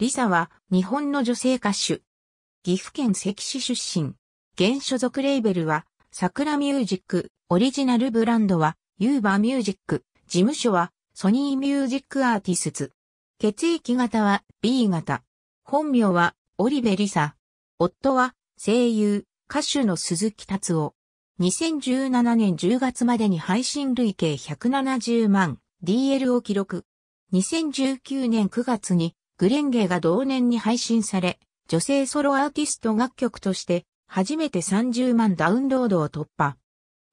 リサは日本の女性歌手。岐阜県関市出身。現所属レーベルは桜ミュージック、オリジナルブランドはユーバーミュージック、事務所はソニーミュージックアーティスツ。血液型は B 型。本名はオリベリサ。夫は声優、歌手の鈴木達夫。2017年10月までに配信累計170万 DL を記録。2019年9月にグレンゲが同年に配信され、女性ソロアーティスト楽曲として初めて30万ダウンロードを突破。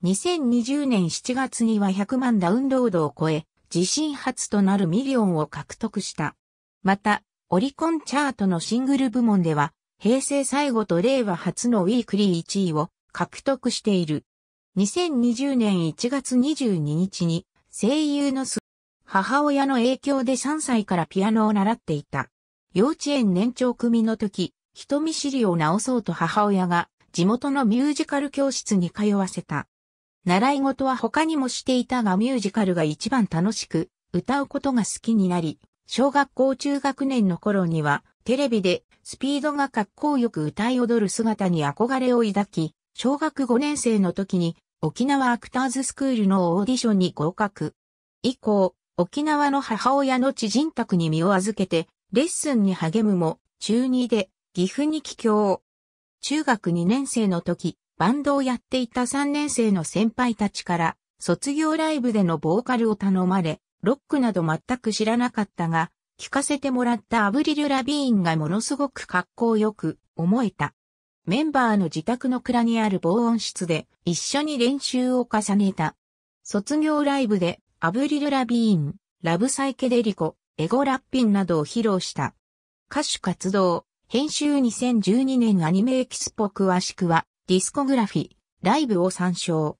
2020年7月には100万ダウンロードを超え、自身初となるミリオンを獲得した。また、オリコンチャートのシングル部門では、平成最後と令和初のウィークリー1位を獲得している。2020年1月22日に声優の母親の影響で3歳からピアノを習っていた。幼稚園年長組の時、人見知りを直そうと母親が地元のミュージカル教室に通わせた。習い事は他にもしていたがミュージカルが一番楽しく、歌うことが好きになり、小学校中学年の頃にはテレビでスピードが格好よく歌い踊る姿に憧れを抱き、小学5年生の時に沖縄アクターズスクールのオーディションに合格。以降、沖縄の母親の知人宅に身を預けて、レッスンに励むも、中2で岐阜に帰郷。中学2年生の時、バンドをやっていた3年生の先輩たちから、卒業ライブでのボーカルを頼まれ、ロックなど全く知らなかったが、聞かせてもらったアブリル・ラビーンがものすごく格好よく思えた。メンバーの自宅の蔵にある防音室で一緒に練習を重ねた。卒業ライブでアブリル・ラビーン、ラブ・サイケデリコ、エゴ・ラッピンなどを披露した。歌手活動、編集2012年アニメエキスポ詳しくは、ディスコグラフィ、ライブを参照。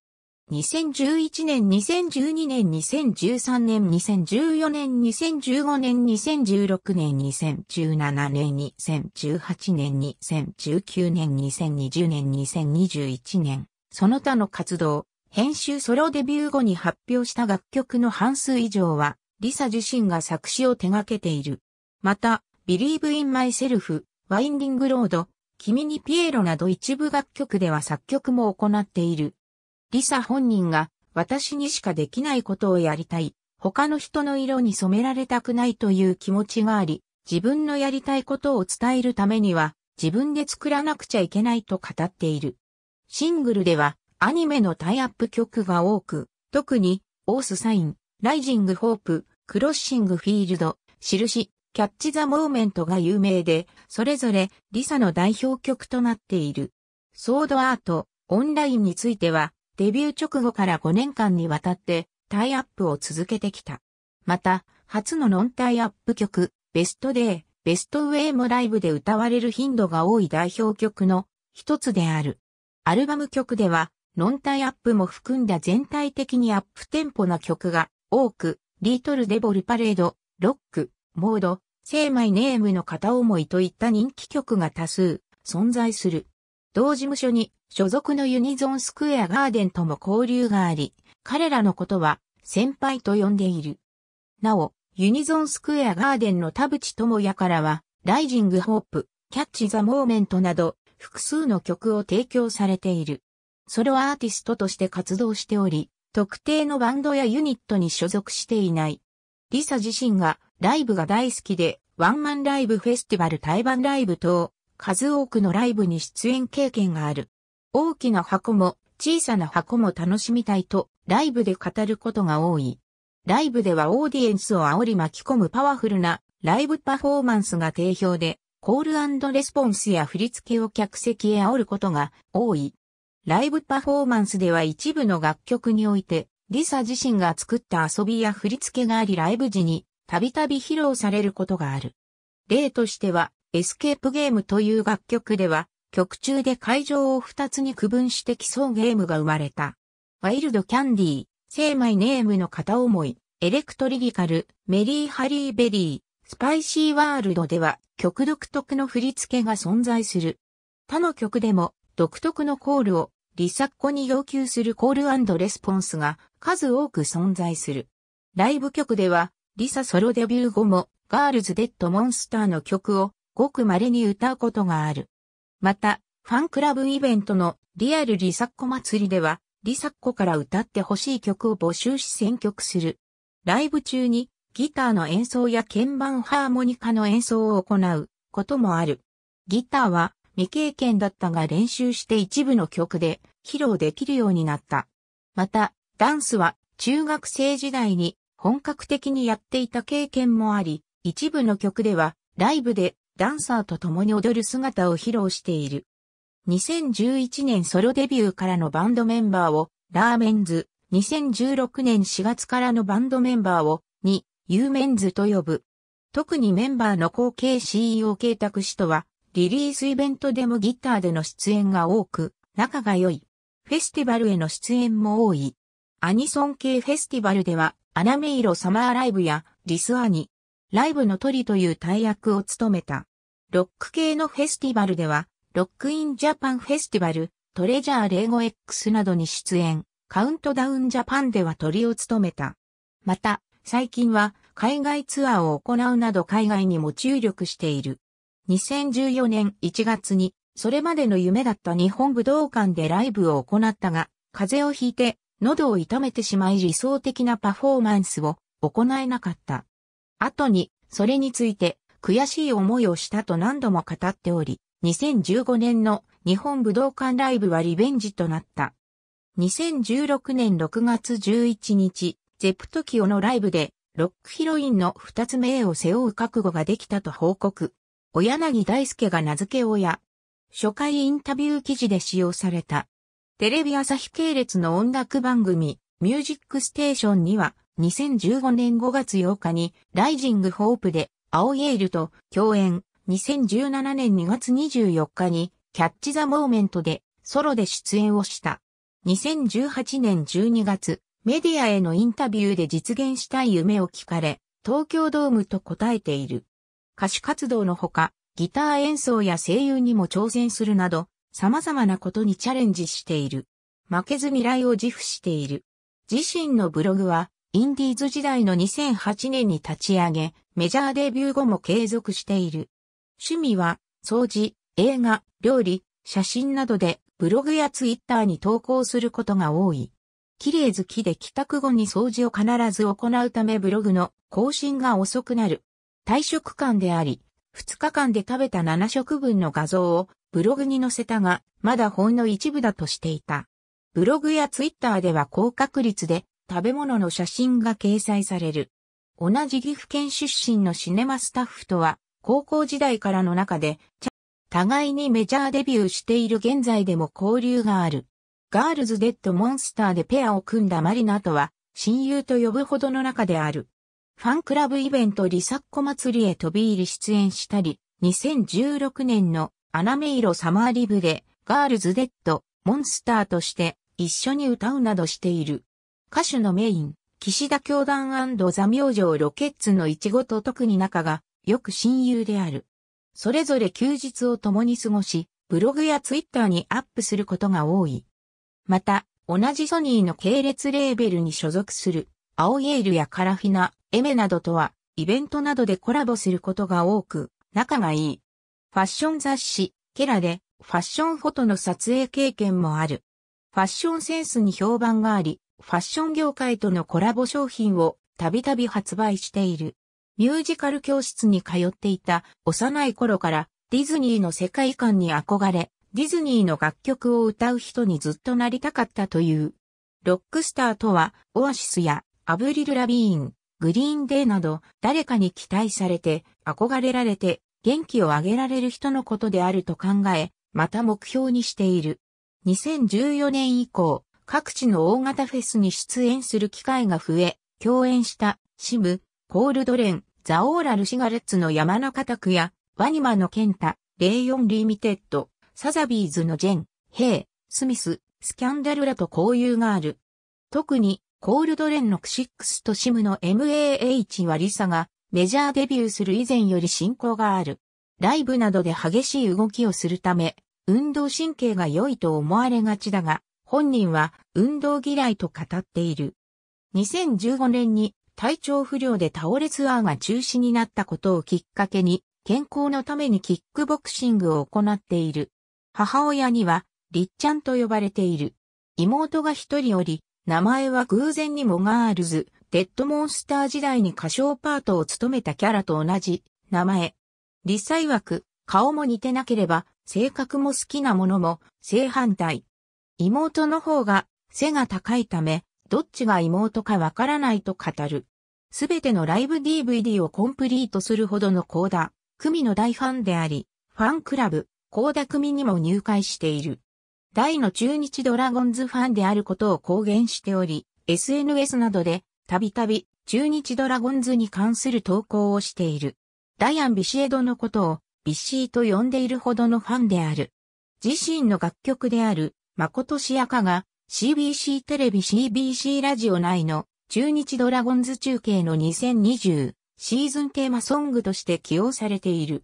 2011年、2012年、2013年、2014年、2015年、2016年、2017年、2018年、2019年、2020年、2021年、その他の活動、編集ソロデビュー後に発表した楽曲の半数以上は、リサ自身が作詞を手掛けている。また、Believe in Myself、Winding Road、君にピエロなど一部楽曲では作曲も行っている。リサ本人が私にしかできないことをやりたい。他の人の色に染められたくないという気持ちがあり、自分のやりたいことを伝えるためには自分で作らなくちゃいけないと語っている。シングルではアニメのタイアップ曲が多く、特に、オースサイン、ライジングホープ、クロッシングフィールド、印、キャッチザモーメントが有名で、それぞれリサの代表曲となっている。ソードアート、オンラインについては、デビュー直後から5年間にわたってタイアップを続けてきた。また、初のノンタイアップ曲、ベストデー、ベストウェイもライブで歌われる頻度が多い代表曲の一つである。アルバム曲では、ンタイアップも含んだ全体的にアップテンポな曲が多く、リートルデボルパレード、ロック、モード、聖マイネームの片思いといった人気曲が多数存在する。同事務所に所属のユニゾンスクエアガーデンとも交流があり、彼らのことは先輩と呼んでいる。なお、ユニゾンスクエアガーデンの田淵智也からは、ライジングホープ、キャッチザモーメントなど、複数の曲を提供されている。ソロアーティストとして活動しており、特定のバンドやユニットに所属していない。リサ自身がライブが大好きで、ワンマンライブフェスティバル対バンライブ等、数多くのライブに出演経験がある。大きな箱も小さな箱も楽しみたいと、ライブで語ることが多い。ライブではオーディエンスを煽り巻き込むパワフルなライブパフォーマンスが定評で、コールレスポンスや振り付けを客席へ煽ることが多い。ライブパフォーマンスでは一部の楽曲において、リサ自身が作った遊びや振り付けがありライブ時にたびたび披露されることがある。例としては、エスケープゲームという楽曲では、曲中で会場を二つに区分して競うゲームが生まれた。ワイルドキャンディー、セイマイネームの片思い、エレクトリギカル、メリーハリーベリー、スパイシーワールドでは曲独特の振り付けが存在する。他の曲でも独特のコールをリサッコに要求するコールレスポンスが数多く存在する。ライブ曲では、リサソロデビュー後も、ガールズ・デッド・モンスターの曲をごく稀に歌うことがある。また、ファンクラブイベントのリアルリサッコ祭りでは、リサッコから歌ってほしい曲を募集し選曲する。ライブ中にギターの演奏や鍵盤ハーモニカの演奏を行うこともある。ギターは未経験だったが練習して一部の曲で披露できるようになった。また、ダンスは中学生時代に本格的にやっていた経験もあり、一部の曲ではライブでダンサーと共に踊る姿を披露している。2011年ソロデビューからのバンドメンバーをラーメンズ、2016年4月からのバンドメンバーをにユーメンズと呼ぶ。特にメンバーの後継 CEO 慶託氏とはリリースイベントでもギターでの出演が多く、仲が良い。フェスティバルへの出演も多い。アニソン系フェスティバルでは、アナメイロサマーライブやリスアニ、ライブの鳥という大役を務めた。ロック系のフェスティバルでは、ロックインジャパンフェスティバル、トレジャーレゴ x などに出演、カウントダウンジャパンでは鳥を務めた。また、最近は海外ツアーを行うなど海外にも注力している。2014年1月に、それまでの夢だった日本武道館でライブを行ったが、風邪をひいて、喉を痛めてしまい理想的なパフォーマンスを行えなかった。後に、それについて、悔しい思いをしたと何度も語っており、2015年の日本武道館ライブはリベンジとなった。2016年6月11日、ゼプトキオのライブで、ロックヒロインの二つ目を背負う覚悟ができたと報告。小柳大輔が名付け親。初回インタビュー記事で使用された。テレビ朝日系列の音楽番組、ミュージックステーションには、2015年5月8日に、ライジングホープで、青イエールと共演、2017年2月24日に、キャッチザモーメントで、ソロで出演をした。2018年12月、メディアへのインタビューで実現したい夢を聞かれ、東京ドームと答えている。歌手活動のほか、ギター演奏や声優にも挑戦するなど、様々なことにチャレンジしている。負けず未来を自負している。自身のブログは、インディーズ時代の2008年に立ち上げ、メジャーデビュー後も継続している。趣味は、掃除、映画、料理、写真などで、ブログやツイッターに投稿することが多い。綺麗好きで帰宅後に掃除を必ず行うためブログの更新が遅くなる。退職間であり、2日間で食べた7食分の画像をブログに載せたが、まだほんの一部だとしていた。ブログやツイッターでは高確率で食べ物の写真が掲載される。同じ岐阜県出身のシネマスタッフとは、高校時代からの中で、互いにメジャーデビューしている現在でも交流がある。ガールズ・デッド・モンスターでペアを組んだマリナとは、親友と呼ぶほどの中である。ファンクラブイベントリサッコ祭りへ飛び入り出演したり、2016年のアナメイロサマーリブでガールズデッド、モンスターとして一緒に歌うなどしている。歌手のメイン、岸田教団ザ明星ロケッツのいちごと特に仲がよく親友である。それぞれ休日を共に過ごし、ブログやツイッターにアップすることが多い。また、同じソニーの系列レーベルに所属する、青イエールやカラフィナ、エメなどとは、イベントなどでコラボすることが多く、仲がいい。ファッション雑誌、ケラで、ファッションフォトの撮影経験もある。ファッションセンスに評判があり、ファッション業界とのコラボ商品をたびたび発売している。ミュージカル教室に通っていた幼い頃からディズニーの世界観に憧れ、ディズニーの楽曲を歌う人にずっとなりたかったという。ロックスターとは、オアシスやアブリル・ラビーン、グリーンデーなど誰かに期待されて憧れられて元気をあげられる人のことであると考え、また目標にしている。2014年以降、各地の大型フェスに出演する機会が増え、共演したシム、コールドレン、ザオーラルシガレッツの山中拓や、ワニマのケンタ、レイオンリミテッド、サザビーズのジェン、ヘイ、スミス、スキャンダルらと交友がある。特に、コールドレンのクシックスとシムの MAH はリサがメジャーデビューする以前より進行がある。ライブなどで激しい動きをするため、運動神経が良いと思われがちだが、本人は運動嫌いと語っている。2015年に体調不良で倒れツアーが中止になったことをきっかけに、健康のためにキックボクシングを行っている。母親には、りっちゃんと呼ばれている。妹が一人おり、名前は偶然にもガールズ、デッドモンスター時代に歌唱パートを務めたキャラと同じ名前。立際枠、顔も似てなければ、性格も好きなものも正反対。妹の方が背が高いため、どっちが妹かわからないと語る。すべてのライブ DVD をコンプリートするほどの高田、組の大ファンであり、ファンクラブ、高田組にも入会している。大の中日ドラゴンズファンであることを公言しており、SNS などで、たびたび、中日ドラゴンズに関する投稿をしている。ダイアン・ビシエドのことを、ビッシーと呼んでいるほどのファンである。自身の楽曲である、誠しやかが、CBC テレビ CBC ラジオ内の、中日ドラゴンズ中継の2020シーズンテーマソングとして起用されている。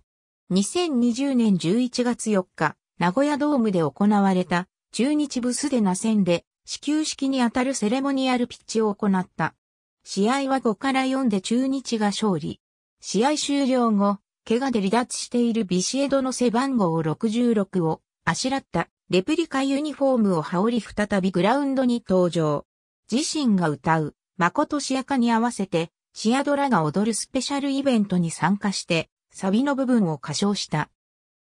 2020年11月4日、名古屋ドームで行われた中日ブスデナ戦で始球式にあたるセレモニアルピッチを行った。試合は5から4で中日が勝利。試合終了後、怪我で離脱しているビシエドの背番号66をあしらったレプリカユニフォームを羽織り再びグラウンドに登場。自身が歌う誠しやかに合わせてシアドラが踊るスペシャルイベントに参加してサビの部分を歌唱した。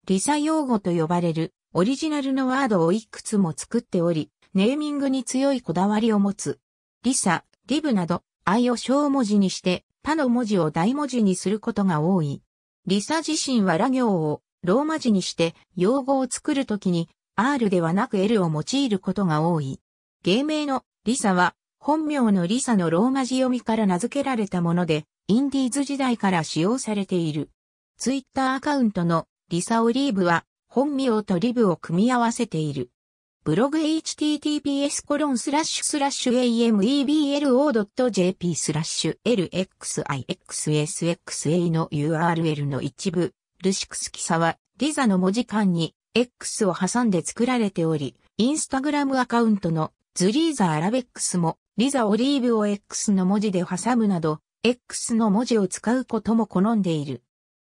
リサ用語と呼ばれるオリジナルのワードをいくつも作っており、ネーミングに強いこだわりを持つ。リサ、リブなど、愛を小文字にして、他の文字を大文字にすることが多い。リサ自身はラ行をローマ字にして用語を作るときに R ではなく L を用いることが多い。芸名のリサは本名のリサのローマ字読みから名付けられたもので、インディーズ時代から使用されている。ツイッターアカウントのリサオリーブは本名とリブを組み合わせている。ブログ https コロンスラッシュスラッシュ ameblo.jp スラッシュ lxixxxa の URL の一部、ルシクスキサはリザの文字間に X を挟んで作られており、インスタグラムアカウントのズリーザアラベックスもリザオリーブを X の文字で挟むなど、X の文字を使うことも好んでいる。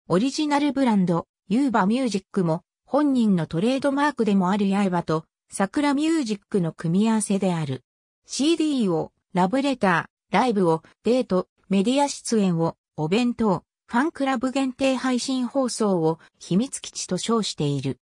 オリジナルブランド、ユーバミュージックも本人のトレードマークでもある刃と桜ミュージックの組み合わせである。CD を、ラブレター、ライブを、デート、メディア出演を、お弁当、ファンクラブ限定配信放送を秘密基地と称している。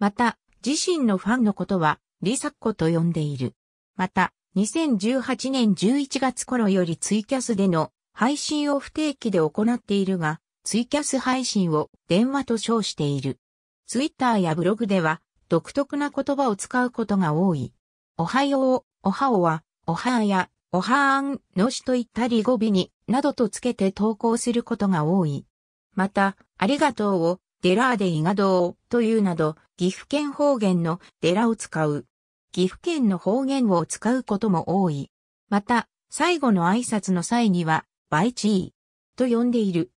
また、自身のファンのことは、リサッコと呼んでいる。また、2018年11月頃よりツイキャスでの配信を不定期で行っているが、ツイキャス配信を電話と称している。ツイッターやブログでは独特な言葉を使うことが多い。おはよう、おはおは、おはや、おはーん、のしといったり語尾に、などとつけて投稿することが多い。また、ありがとうを、デラーでイガドーというなど、岐阜県方言のデラを使う。岐阜県の方言を使うことも多い。また、最後の挨拶の際には、バイチーと呼んでいる。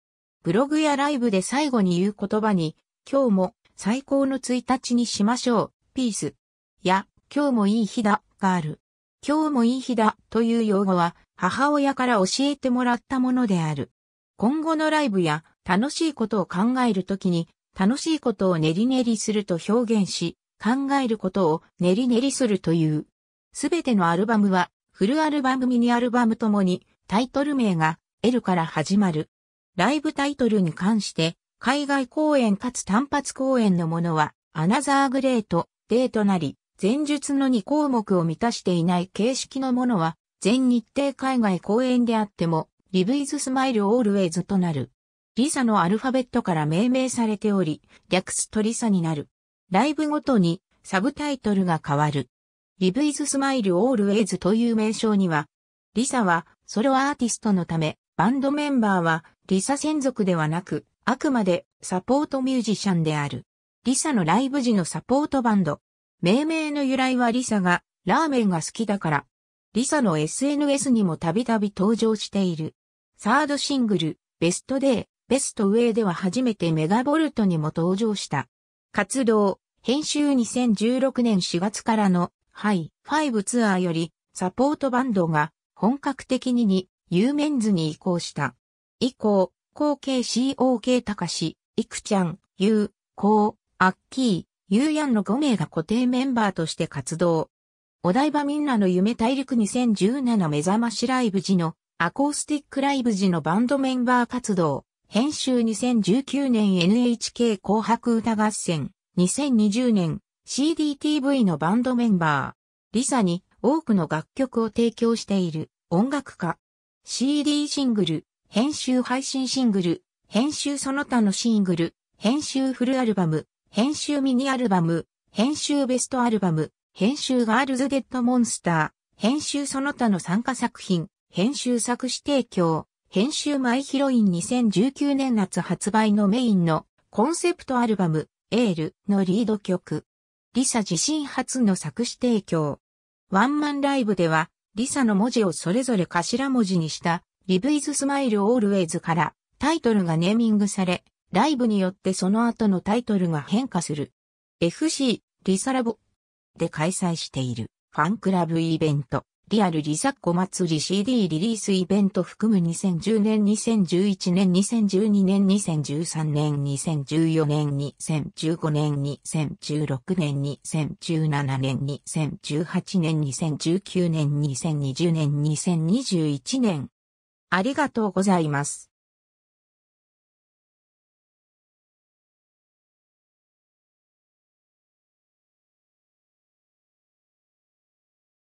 ブログやライブで最後に言う言葉に、今日も最高の1日にしましょう、ピース。や、今日もいい日だ、がある。今日もいい日だ、という用語は、母親から教えてもらったものである。今後のライブや、楽しいことを考えるときに、楽しいことを練り練りすると表現し、考えることを練り練りするという。すべてのアルバムは、フルアルバムミニアルバムともに、タイトル名が L から始まる。ライブタイトルに関して、海外公演かつ単発公演のものは、アナザーグレート、デーとなり、前述の2項目を満たしていない形式のものは、全日程海外公演であっても、リブイズスマイルオールウェイズとなる。リサのアルファベットから命名されており、略すとリサになる。ライブごとにサブタイトルが変わる。リブイズスマイルオールウェイズという名称には、リサはソロアーティストのため、バンドメンバーはリサ専属ではなく、あくまでサポートミュージシャンである。リサのライブ時のサポートバンド。命名の由来はリサがラーメンが好きだから。リサの SNS にもたびたび登場している。サードシングル、ベストデー、ベストウェイでは初めてメガボルトにも登場した。活動、編集2016年4月からの、ハイ、ファイブツアーより、サポートバンドが、本格的にに、ユーメンズに移行した。以降、後継 COK 高し、いくちゃん、ゆう、こう、あっきー、ゆうやんの5名が固定メンバーとして活動。お台場みんなの夢大陸2017目覚ましライブ時のアコースティックライブ時のバンドメンバー活動。編集2019年 NHK 紅白歌合戦。2020年 CDTV のバンドメンバー。リサに多くの楽曲を提供している音楽家。CD シングル、編集配信シングル、編集その他のシングル、編集フルアルバム、編集ミニアルバム、編集ベストアルバム、編集ガールズデッドモンスター、編集その他の参加作品、編集作詞提供、編集マイヒロイン2019年夏発売のメインのコンセプトアルバム、エールのリード曲。リサ自身初の作詞提供。ワンマンライブでは、リサの文字をそれぞれ頭文字にしたギブイズスマイルオールウェイズからタイトルがネーミングされ、ライブによってその後のタイトルが変化する。FC リサラボで開催しているファンクラブイベント、リアルリサッコ祭り CD リリースイベント含む2010年、2011年、2012年、2013年、2014年、2015年、2016年、2017年、2018年、2019年、2020年、2021年、ありがとうございます。